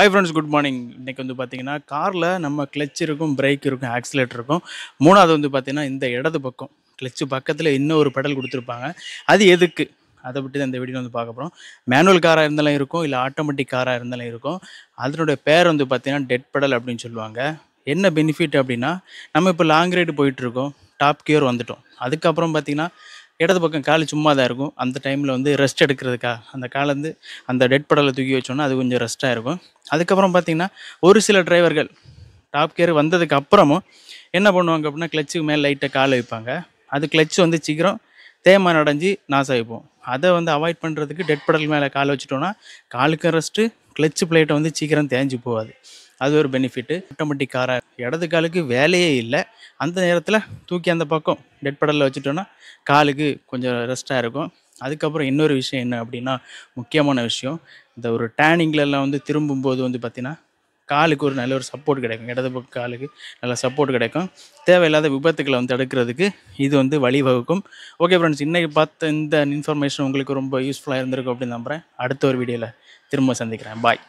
hi friends good morning இன்றைக்கி வந்து பார்த்தீங்கன்னா காரில் நம்ம கிளச் இருக்கும் பிரேக் இருக்கும் ஆக்சிலேட்டர் இருக்கும் மூணாவது வந்து பார்த்திங்கன்னா இந்த இடது பக்கம் கிளச்சு பக்கத்தில் இன்னொரு பெடல் கொடுத்துருப்பாங்க அது எதுக்கு அதை பற்றி தான் இந்த வீடியோ வந்து பார்க்க போகிறோம் மேனுவல் காராக இருந்தாலும் இருக்கும் இல்லை ஆட்டோமேட்டிக் காராக இருந்தாலும் இருக்கும் அதனுடைய பேர் வந்து பார்த்திங்கன்னா டெட் பெடல் அப்படின்னு சொல்லுவாங்க என்ன பெனிஃபிட் அப்படின்னா நம்ம இப்போ லாங் ரைடு போயிட்டுருக்கோம் டாப் கியர் வந்துட்டோம் அதுக்கப்புறம் பார்த்திங்கன்னா இடது பக்கம் கால் சும்மா தான் இருக்கும் அந்த டைமில் வந்து ரெஸ்ட் எடுக்கிறதுக்காக அந்த காலை வந்து அந்த டெட் படலை தூக்கி வச்சோன்னா அது கொஞ்சம் ரெஸ்ட்டாக இருக்கும் அதுக்கப்புறம் பார்த்திங்கன்னா ஒரு சில டிரைவர்கள் டாப் கேர் வந்ததுக்கு அப்புறமும் என்ன பண்ணுவாங்க அப்படின்னா கிளச்சுக்கு மேலே லைட்டாக கால் வைப்பாங்க அது கிளச் வந்து சீக்கிரம் தேமா நடைஞ்சி நாசம் ஆகிப்போம் அதை வந்து அவாய்ட் பண்ணுறதுக்கு டெட் படல் மேலே கால் வச்சுட்டோன்னா காலுக்கும் ரெஸ்ட்டு கிளச்சு பிளேட்டை வந்து சீக்கிரம் தேஞ்சு போகாது அது ஒரு பெனிஃபிட்டு ஆட்டோமேட்டிக் காராக இடது காலுக்கு வேலையே இல்லை அந்த நேரத்தில் தூக்கி அந்த பக்கம் டெட் படலில் வச்சுட்டோன்னா காலுக்கு கொஞ்சம் ரெஸ்ட்டாக இருக்கும் அதுக்கப்புறம் இன்னொரு விஷயம் என்ன அப்படின்னா முக்கியமான விஷயம் இந்த ஒரு டேனிங்லலாம் வந்து திரும்பும்போது வந்து பார்த்திங்கன்னா காலுக்கு ஒரு நல்ல ஒரு சப்போர்ட் கிடைக்கும் இடது பக்கம் காலுக்கு நல்ல சப்போர்ட் கிடைக்கும் தேவையில்லாத விபத்துக்களை வந்து தடுக்கிறதுக்கு இது வந்து வழிவகுக்கும் ஓகே ஃப்ரெண்ட்ஸ் இன்றைக்கி பார்த்த இந்த இன்ஃபர்மேஷன் உங்களுக்கு ரொம்ப யூஸ்ஃபுல்லாக இருந்திருக்கும் அப்படின்னு நம்புகிறேன் அடுத்த ஒரு வீடியோவில் திரும்ப சந்திக்கிறேன் பாய்